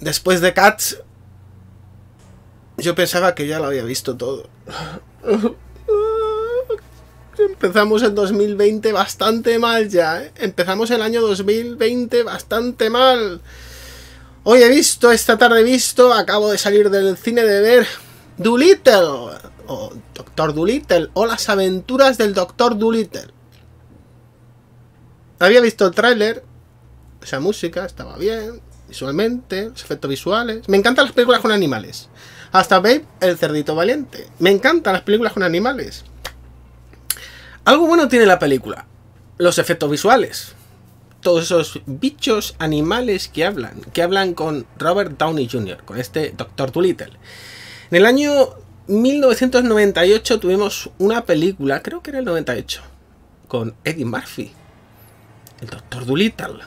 después de Cats, yo pensaba que ya lo había visto todo. Empezamos el 2020 bastante mal ya. ¿eh? Empezamos el año 2020 bastante mal. Hoy he visto, esta tarde he visto, acabo de salir del cine de ver Doolittle. O Doctor Doolittle. O las aventuras del Doctor Doolittle. Había visto el tráiler. Esa música estaba bien visualmente, los efectos visuales. Me encantan las películas con animales. Hasta Babe, el cerdito valiente. Me encantan las películas con animales. Algo bueno tiene la película. Los efectos visuales. Todos esos bichos animales que hablan. Que hablan con Robert Downey Jr., con este Doctor Dolittle. En el año 1998 tuvimos una película, creo que era el 98, con Eddie Murphy. El Doctor Dolittle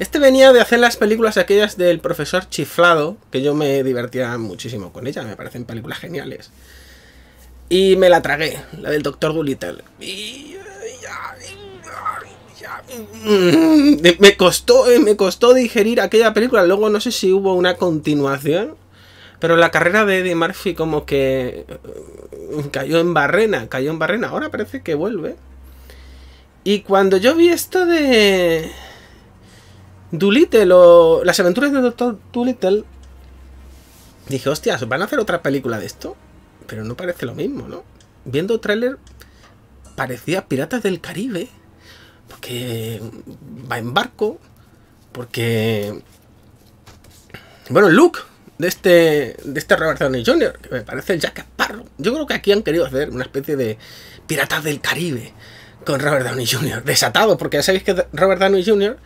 este venía de hacer las películas aquellas del profesor chiflado, que yo me divertía muchísimo con ella, me parecen películas geniales. Y me la tragué, la del Doctor Dolittle. Y... Me costó, eh, me costó digerir aquella película. Luego no sé si hubo una continuación. Pero la carrera de Eddie Murphy como que eh, cayó en barrena, cayó en barrena. Ahora parece que vuelve. Y cuando yo vi esto de Doolittle o las aventuras de Doctor Doolittle. Dije, hostias, ¿van a hacer otra película de esto? Pero no parece lo mismo, ¿no? Viendo el tráiler, parecía Piratas del Caribe. Porque va en barco. Porque... Bueno, look de este, de este Robert Downey Jr., me parece el Jack Sparrow. Yo creo que aquí han querido hacer una especie de Piratas del Caribe con Robert Downey Jr. Desatado, porque ya sabéis que Robert Downey Jr.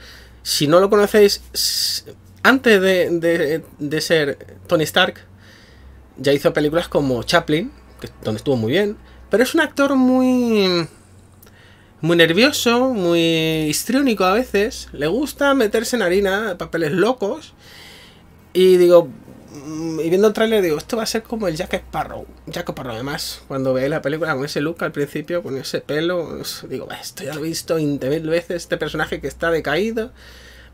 Si no lo conocéis, antes de, ser Tony Stark, ya hizo películas como Chaplin, donde estuvo muy bien, pero es un actor muy muy nervioso, muy histriónico a veces, le gusta meterse en harina, papeles locos. Y digo, Mm, y viendo el trailer digo, esto va a ser como el Jack Sparrow. Jack Sparrow, además, cuando ve la película con ese look al principio, con ese pelo, digo, esto ya lo he visto 20.000 veces, este personaje que está decaído,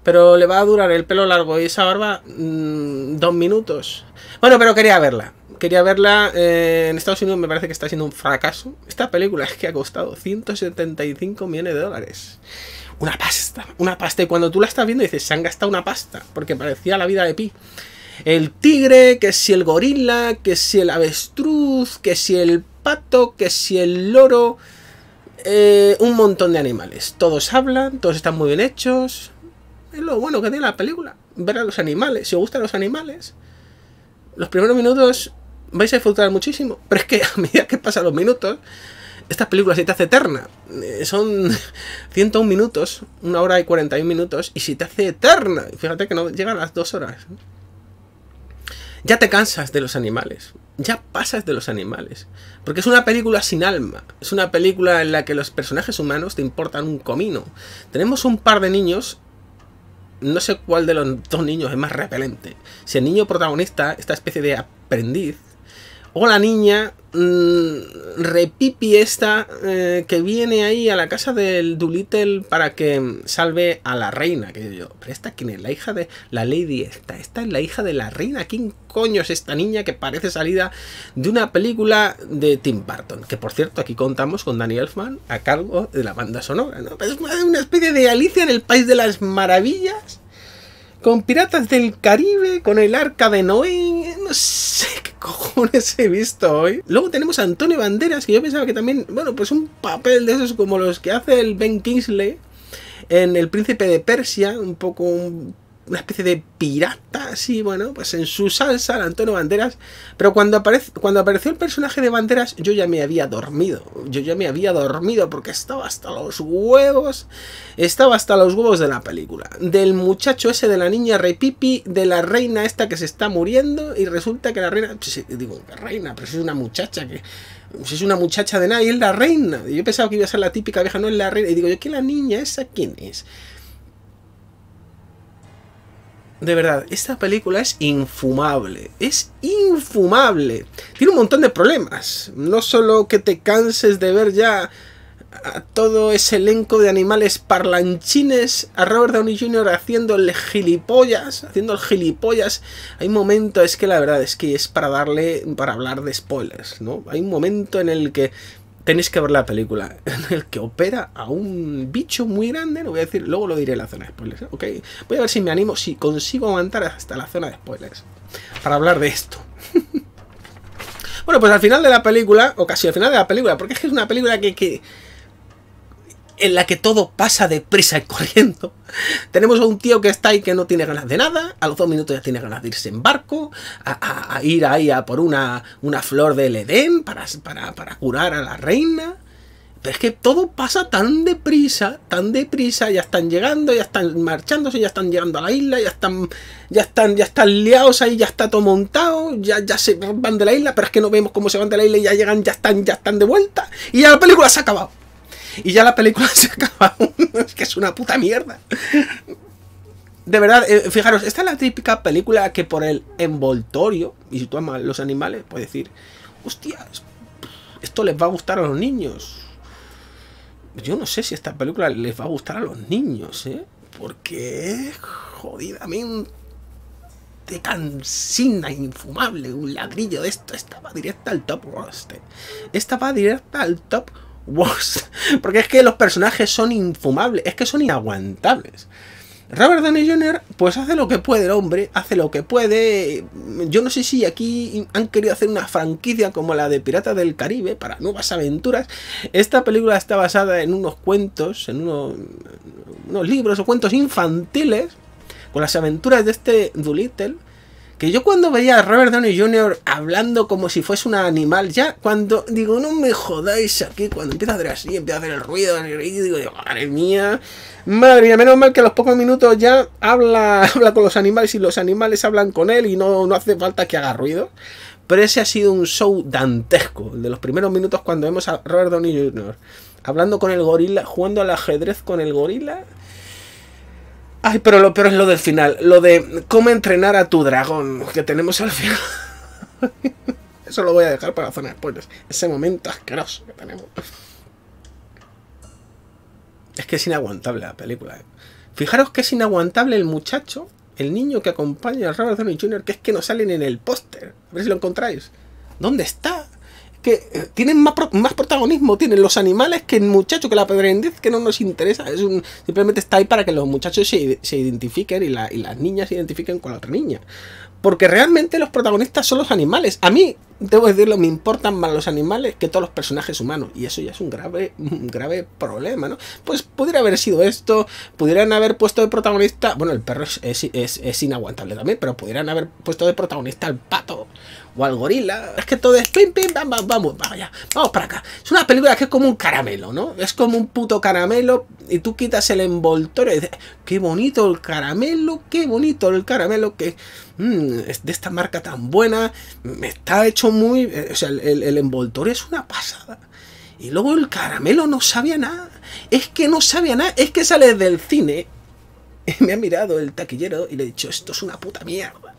pero le va a durar el pelo largo y esa barba mm, dos minutos. Bueno, pero quería verla. Quería verla eh, en Estados Unidos, me parece que está siendo un fracaso. Esta película es que ha costado 175 millones de dólares una pasta, una pasta. Y cuando tú la estás viendo dices, se han gastado una pasta, porque parecía la vida de Pi el tigre, que si el gorila, que si el avestruz, que si el pato, que si el loro, eh, un montón de animales. Todos hablan, todos están muy bien hechos. Es lo bueno que tiene la película, ver a los animales. Si os gustan los animales, los primeros minutos vais a disfrutar muchísimo. Pero es que a medida que pasan los minutos, estas películas se te hace eterna. Eh, son 101 minutos, una hora y 41 minutos, y si te hace eterna. Fíjate que no llega a las dos horas. Ya te cansas de los animales, ya pasas de los animales, porque es una película sin alma, es una película en la que los personajes humanos te importan un comino. Tenemos un par de niños, no sé cuál de los dos niños es más repelente, si el niño protagonista, esta especie de aprendiz, Hola niña, mm, repipi esta eh, que viene ahí a la casa del Doolittle para que salve a la reina. Que yo, pero esta quién es, la hija de la Lady esta, es la hija de la reina. ¿Quién coño es esta niña que parece salida de una película de Tim Burton? Que por cierto, aquí contamos con Danny Elfman a cargo de la banda sonora, ¿no? Pues es una especie de Alicia en el País de las Maravillas. Con Piratas del Caribe, con el Arca de Noé, no sé qué cojones he visto hoy? Luego tenemos a Antonio Banderas, que yo pensaba que también, bueno, pues un papel de esos como los que hace el Ben Kingsley en El Príncipe de Persia, un poco un una especie de pirata, así, bueno, pues en su salsa, el Antonio Banderas. Pero cuando, cuando apareció el personaje de Banderas, yo ya me había dormido. Yo ya me había dormido porque estaba hasta los huevos. Estaba hasta los huevos de la película. Del muchacho ese, de la niña repipi, de la reina esta que se está muriendo. Y resulta que la reina. Pues, eh, digo, reina, pero es una muchacha que. es una muchacha de nadie, es la reina. yo pensaba que iba a ser la típica vieja, no es la reina. Y digo, yo, ¿qué la niña esa quién es? de verdad, esta película es infumable. Es infumable. Tiene un montón de problemas. No solo que te canses de ver ya a todo ese elenco de animales parlanchines, a Robert Downey Jr. haciéndole gilipollas, haciendo gilipollas. Hay un momento, es que la verdad es que es para darle, para hablar de spoilers, ¿no? Hay un momento en el que tenéis que ver la película en el que opera a un bicho muy grande, lo voy a decir, luego lo diré en la zona de spoilers, ¿eh? Voy a ver si me animo, si consigo aguantar hasta la zona de spoilers para hablar de esto. bueno, pues al final de la película, o casi al final de la película, porque es que es una película que, que en la que todo pasa deprisa y corriendo. Tenemos a un tío que está ahí que no tiene ganas de nada, a los dos minutos ya tiene ganas de irse en barco, a, ir ahí a por una, una flor del Edén para, para, para curar a la reina. Pero es que todo pasa tan deprisa, tan deprisa, ya están llegando, ya están marchándose, ya están llegando a la isla, ya están, ya están, ya están liados ahí, ya está todo montado, ya, ya se van de la isla, pero es que no vemos cómo se van de la isla y ya llegan, ya están, ya están de vuelta, y ya la película se ha acabado y ya la película se acaba. es que es una puta mierda. De verdad, eh, fijaros, esta es la típica película que por el envoltorio, y si tú amas los animales, puedes decir, hostias, esto les va a gustar a los niños. Yo no sé si esta película les va a gustar a los niños, ¿eh? Porque jodidamente cansina infumable, un ladrillo de esto, esta va directa al top, este. Esta va directa al top Porque es que los personajes son infumables, es que son inaguantables. Robert Downey Jr. pues hace lo que puede el hombre, hace lo que puede. Yo no sé si aquí han querido hacer una franquicia como la de Pirata del Caribe para nuevas aventuras. Esta película está basada en unos cuentos, en unos, libros o cuentos infantiles con las aventuras de este Doolittle que yo cuando veía a Robert Downey Jr. hablando como si fuese un animal, ya cuando digo, no me jodáis aquí, cuando empieza a hacer así, empieza a hacer el ruido, y digo, madre mía, madre mía, menos mal que a los pocos minutos ya habla, habla con los animales y los animales hablan con él y no, no hace falta que haga ruido. Pero ese ha sido un show dantesco, el de los primeros minutos cuando vemos a Robert Downey Jr. hablando con el gorila, jugando al ajedrez con el gorila. Ay, pero lo peor es lo del final, lo de cómo entrenar a tu dragón que tenemos al final. Eso lo voy a dejar para la zona de spoilers. Ese momento asqueroso que tenemos. Es que es inaguantable la película. Eh. Fijaros que es inaguantable el muchacho, el niño que acompaña a Robert Downey Jr., que es que no salen en el póster. A ver si lo encontráis. ¿Dónde está? que eh, tienen más, más protagonismo, tienen los animales que el muchacho, que la aprendiz que no nos interesa, es un, simplemente está ahí para que los muchachos se, identifiquen y, las niñas se identifiquen con la otra niña. Porque realmente los protagonistas son los animales. A mí, debo decirlo, me importan más los animales que todos los personajes humanos. Y eso ya es un grave, grave problema, ¿no? Pues pudiera haber sido esto, pudieran haber puesto de protagonista... Bueno, el perro es, es, es inaguantable también, pero pudieran haber puesto de protagonista al pato o al gorila. Es que todo es pim, pim, vamos, vamos, vamos para acá. Es una película que es como un caramelo, ¿no? Es como un puto caramelo y tú quitas el envoltorio y qué bonito el caramelo, qué bonito el caramelo que mm, es de esta marca tan buena, está hecho muy... Eh, o sea, el, el envoltorio es una pasada. Y luego el caramelo no sabía nada. Es que no sabía nada. Es que sale del cine. me ha mirado el taquillero y le he dicho, esto es una puta mierda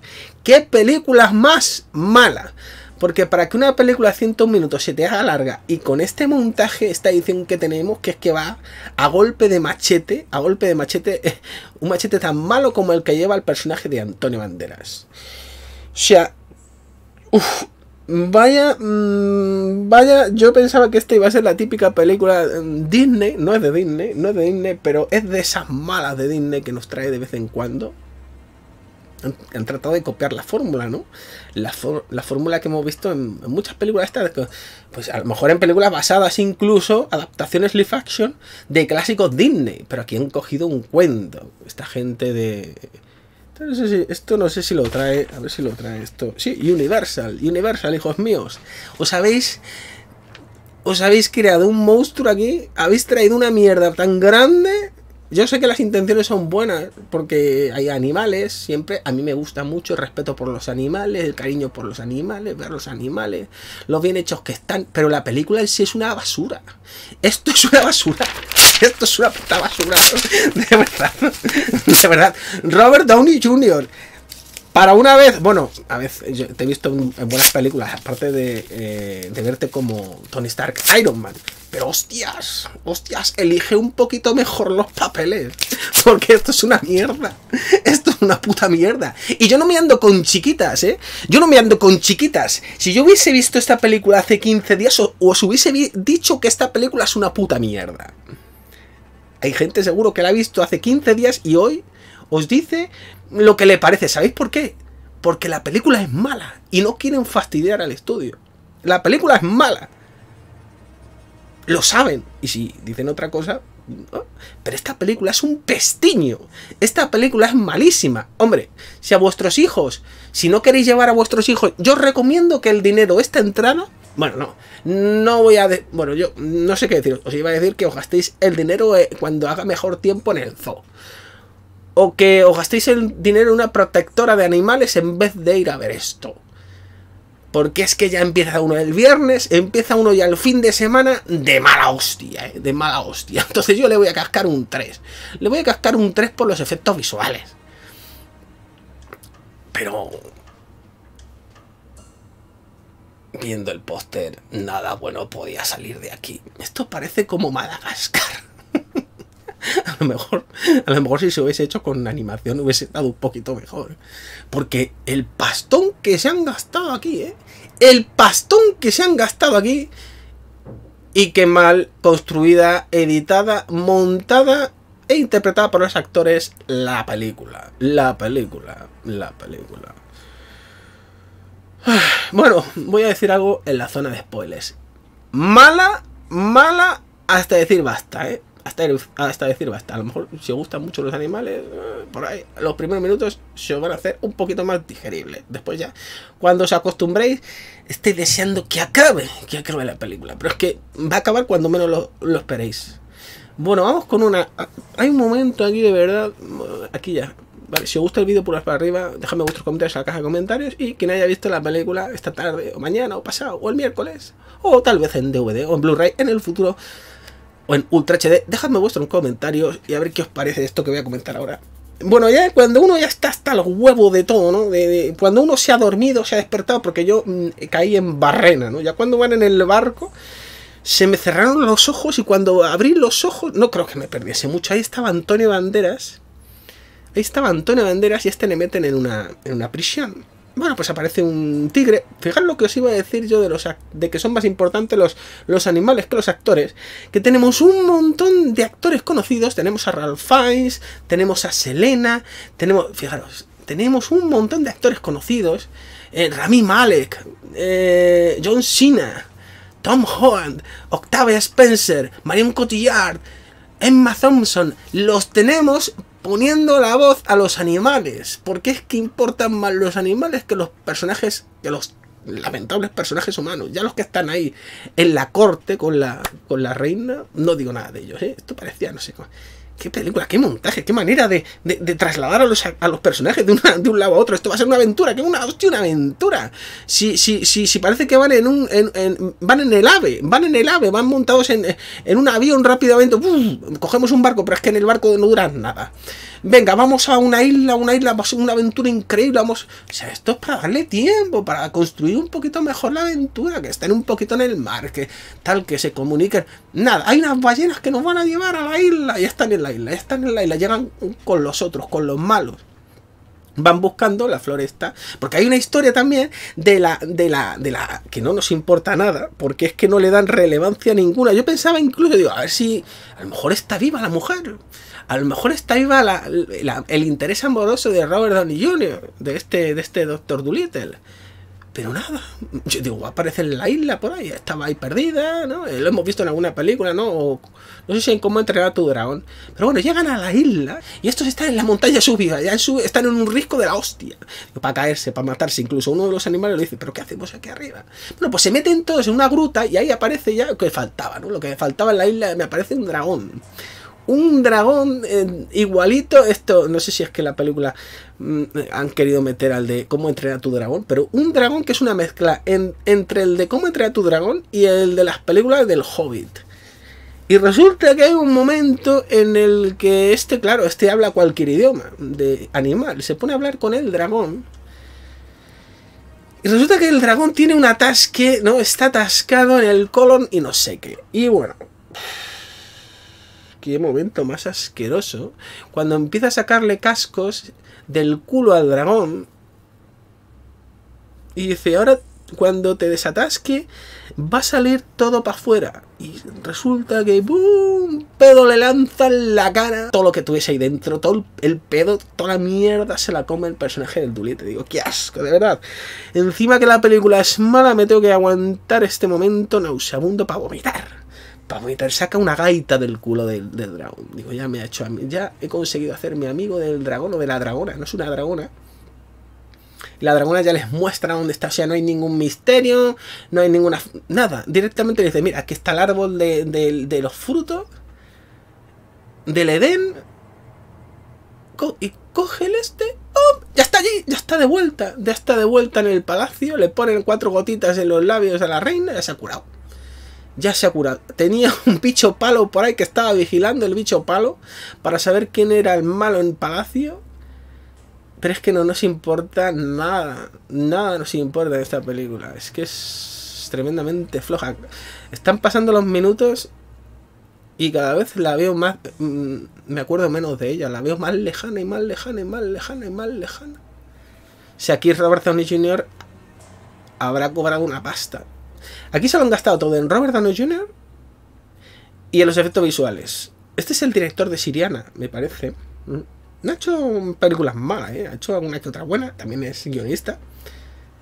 qué películas más malas. Porque para que una película de 101 minutos se te haga larga y con este montaje, esta edición que tenemos, que es que va a golpe de machete, a golpe de machete, eh, un machete tan malo como el que lleva el personaje de Antonio Banderas. O sea, uff, Vaya, mm, vaya, yo pensaba que esta iba a ser la típica película mm, Disney, no es de Disney, no es de Disney, pero es de esas malas de Disney que nos trae de vez en cuando han, tratado de copiar la fórmula, ¿no? La, fórmula que hemos visto en, muchas películas estas, pues a lo mejor en películas basadas incluso, adaptaciones live action de clásicos Disney, pero aquí han cogido un cuento, esta gente de... esto no sé si lo trae, a ver si lo trae esto. Sí, Universal, Universal, hijos míos. ¿Os habéis... Os habéis creado un monstruo aquí, habéis traído una mierda tan grande yo sé que las intenciones son buenas, porque hay animales, siempre a mí me gusta mucho el respeto por los animales, el cariño por los animales, ver los animales, los bien hechos que están, pero la película en sí es una basura. Esto es una basura. Esto es una puta basura. De verdad. De verdad. Robert Downey Jr. Para una vez, bueno, a veces te he visto en, buenas películas, aparte eh, de, verte como Tony Stark, Iron Man. Pero hostias, hostias, elige un poquito mejor los papeles. Porque esto es una mierda. Esto es una puta mierda. Y yo no me ando con chiquitas, ¿eh? Yo no me ando con chiquitas. Si yo hubiese visto esta película hace 15 días, o os hubiese dicho que esta película es una puta mierda. Hay gente seguro que la ha visto hace 15 días y hoy os dice lo que le parece. ¿Sabéis por qué? Porque la película es mala y no quieren fastidiar al estudio. La película es mala. Lo saben. Y si dicen otra cosa... Pero esta película es un pestiño. Esta película es malísima. Hombre, si a vuestros hijos, si no queréis llevar a vuestros hijos, yo os recomiendo que el dinero, esta entrada, bueno, no. No voy a. bueno, yo no sé qué decir Os iba a decir que os gastéis el dinero eh, cuando haga mejor tiempo en el zoo o que os gastéis el dinero en una protectora de animales en vez de ir a ver esto. Porque es que ya empieza uno el viernes, empieza uno ya el fin de semana de mala hostia, ¿eh? de mala hostia. Entonces yo le voy a cascar un 3. Le voy a cascar un 3 por los efectos visuales. Pero... Viendo el póster, nada bueno podía salir de aquí. Esto parece como Madagascar. a lo mejor, a lo mejor si se hubiese hecho con animación hubiese estado un poquito mejor. Porque el pastón que se han gastado aquí, ¿eh? El pastón que se han gastado aquí. Y qué mal construida, editada, montada e interpretada por los actores la película. La película. La película. Bueno, voy a decir algo en la zona de spoilers. Mala, mala hasta decir basta, ¿eh? hasta, hasta decir A lo mejor si os gustan mucho los animales, eh, por ahí, los primeros minutos se van a hacer un poquito más digeribles. Después ya, cuando os acostumbréis, estoy deseando que acabe, que acabe la película. Pero es que va a acabar cuando menos lo, esperéis. Bueno, vamos con una... Hay un momento aquí de verdad... Aquí ya. Vale, si os gusta el vídeo, por para arriba, dejadme vuestros comentarios en la caja de comentarios y quien haya visto la película esta tarde o mañana o pasado o el miércoles o tal vez en DVD o en Blu-ray en el futuro, o en Ultra HD. Dejadme vuestro comentario y a ver qué os parece esto que voy a comentar ahora. Bueno, ya cuando uno ya está hasta los huevos de todo, ¿no? De, cuando uno se ha dormido, se ha despertado, porque yo mm, caí en barrena, ¿no? Ya cuando van en el barco, se me cerraron los ojos y cuando abrí los ojos, no creo que me perdiese mucho. Ahí estaba Antonio Banderas. Ahí estaba Antonio Banderas y este le meten en una, en una prisión. Bueno, pues aparece un tigre. Fijaros lo que os iba a decir yo de los de que son más importantes los, los animales que los actores. Que tenemos un montón de actores conocidos. Tenemos a Ralph Fiennes, tenemos a Selena, tenemos. Fijaros, tenemos un montón de actores conocidos. Eh, Rami Malek, eh, John Cena, Tom Holland, Octavia Spencer, Marion Cotillard, Emma Thompson. Los tenemos, poniendo la voz a los animales. Porque es que importan más los animales que los personajes, que los lamentables personajes humanos. Ya los que están ahí en la corte con la, con la reina, no digo nada de ellos. ¿eh? Esto parecía, no sé cómo qué película, qué montaje, qué manera de, de, trasladar a los, a los personajes de, de, un lado a otro. Esto va a ser una aventura, que una hostia, una aventura. Si, si, si, si parece que van en un. van en el ave, van en el ave, van montados en, un avión rápidamente. cogemos un barco, pero es que en el barco no duran nada venga, vamos a una isla, una isla, va a una aventura increíble, vamos... O sea, esto es para darle tiempo, para construir un poquito mejor la aventura, que estén un poquito en el mar, que tal, que se comuniquen. Nada, hay unas ballenas que nos van a llevar a la isla, y están en la isla, están en la isla, llegan con los otros, con los malos van buscando la floresta, porque hay una historia también de la de la de la que no nos importa nada, porque es que no le dan relevancia ninguna. Yo pensaba incluso digo, a ver si a lo mejor está viva la mujer. A lo mejor está viva la, el interés amoroso de Robert Downey Jr., de este de este Doctor Doolittle. Pero nada, yo digo, aparece en la isla por ahí, estaba ahí perdida, ¿no? Eh, lo hemos visto en alguna película, ¿no? no sé si en cómo entrenar tu dragón. Pero bueno, llegan a la isla y estos están en la montaña subida, ya están en un risco de la hostia. Para caerse, para matarse incluso. Uno de los animales le dice, ¿pero qué hacemos aquí arriba? Bueno, pues se meten todos en una gruta y ahí aparece ya lo que faltaba, ¿no? Lo que faltaba en la isla, me aparece un dragón un dragón eh, igualito. Esto, no sé si es que la película mm, han querido meter al de cómo entrenar a tu dragón, pero un dragón que es una mezcla entre el de cómo entrenar a tu dragón y el de las películas del Hobbit. Y resulta que hay un momento en el que este, claro, este habla cualquier idioma de animal. Se pone a hablar con el dragón. Y resulta que el dragón tiene un atasque, ¿no? Está atascado en el colon y no sé qué. Y bueno qué momento más asqueroso, cuando empieza a sacarle cascos del culo al dragón y dice, ahora cuando te desatasque va a salir todo para afuera. Y resulta que ¡boom! Pedo le lanza en la cara. Todo lo que tuviese ahí dentro, todo el pedo, toda la mierda se la come el personaje del dulete Digo, qué asco, de verdad. Encima que la película es mala, me tengo que aguantar este momento nauseabundo para vomitar saca una gaita del culo del, dragón. Digo, ya me ha hecho, ya he conseguido hacer mi amigo del dragón o de la dragona, no es una dragona. La dragona ya les muestra dónde está, o sea, no hay ningún misterio, no hay ninguna... Nada, directamente le dice, mira, aquí está el árbol de, los frutos del Edén, y coge el este. ¡Oh! ¡Ya está allí! ¡Ya está de vuelta! Ya está de vuelta en el palacio. Le ponen cuatro gotitas en los labios a la reina ya se ha curado ya se ha curado. Tenía un bicho palo por ahí que estaba vigilando el bicho palo para saber quién era el malo en Palacio. Pero es que no nos importa nada. Nada nos importa en esta película. Es que es tremendamente floja. Están pasando los minutos y cada vez la veo más... Mm, me acuerdo menos de ella. La veo más lejana y más lejana y más lejana y más lejana. Si aquí Robert Downey Jr. habrá cobrado una pasta Aquí se lo han gastado todo en Robert Downey Jr. y en los efectos visuales. Este es el director de Siriana, me parece. No mm. ha hecho películas malas, ¿eh? ha hecho alguna que otra buena. También es guionista.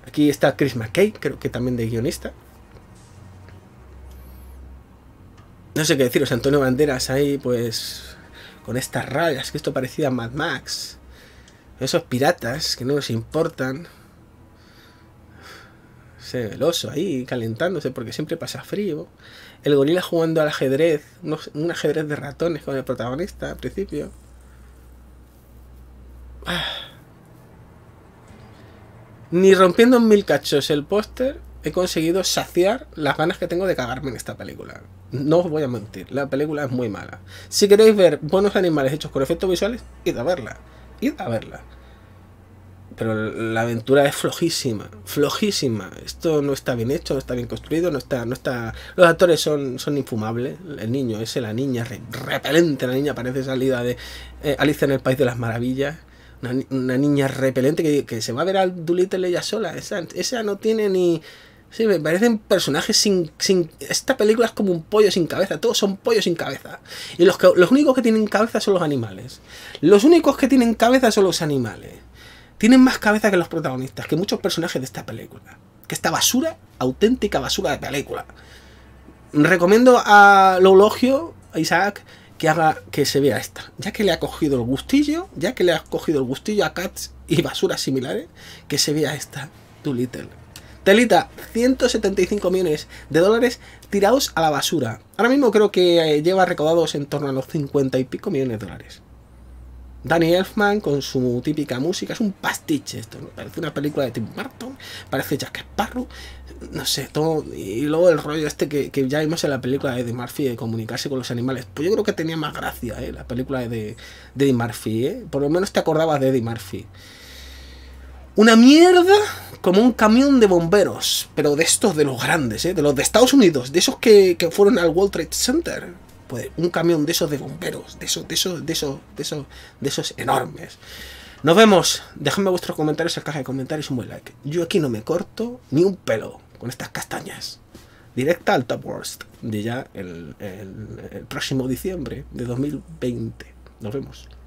Aquí está Chris McKay, creo que también de guionista. No sé qué deciros, Antonio Banderas ahí, pues. con estas rayas, que esto parecía a Mad Max. Esos piratas que no nos importan el oso ahí calentándose porque siempre pasa frío. El gorila jugando al ajedrez, un ajedrez de ratones con el protagonista al principio. Ah. Ni rompiendo en mil cachos el póster he conseguido saciar las ganas que tengo de cagarme en esta película. No os voy a mentir, la película es muy mala. Si queréis ver buenos animales hechos con efectos visuales, id a verla. Id a verla pero la aventura es flojísima, flojísima. Esto no está bien hecho, no está bien construido, no está, no está. Los actores son, son infumables. El niño ese, la niña, repelente, la niña parece salida de Alice eh, Alicia en el País de las Maravillas. Una, niña repelente que, se va a ver al Doolittle ella sola. Esa, no tiene ni. Sí, me parecen personajes sin, sin... Esta película es como un pollo sin cabeza. Todos son pollos sin cabeza. Y los, que, los únicos que tienen cabeza son los animales. Los únicos que tienen cabeza son los animales tienen más cabeza que los protagonistas, que muchos personajes de esta película. Que esta basura, auténtica basura de película. Recomiendo a Lologio, a Isaac, que haga que se vea esta. Ya que le ha cogido el gustillo, ya que le ha cogido el gustillo a Cats y basuras similares, que se vea esta, Too Little. Telita, 175 millones de dólares tirados a la basura. Ahora mismo creo que eh, lleva recaudados en torno a los 50 y pico millones de dólares. Danny Elfman con su típica música, es un pastiche esto, parece una película de Tim Burton, parece Jack Sparrow, no sé, todo, y luego el rollo este que, que ya vimos en la película de Eddie Murphy de comunicarse con los animales, pues yo creo que tenía más gracia ¿eh? la película de, Eddie Murphy, ¿eh? por lo menos te acordabas de Eddie Murphy. Una mierda como un camión de bomberos, pero de estos de los grandes, ¿eh? de los de Estados Unidos, de esos que, que fueron al World Trade Center, un camión de esos de bomberos, de esos, de esos, de esos, de esos, de enormes. Nos vemos. Dejadme vuestros comentarios en caja de comentarios un buen like. Yo aquí no me corto ni un pelo con estas castañas. Directa al Top Worst de ya el próximo diciembre de 2020. Nos vemos.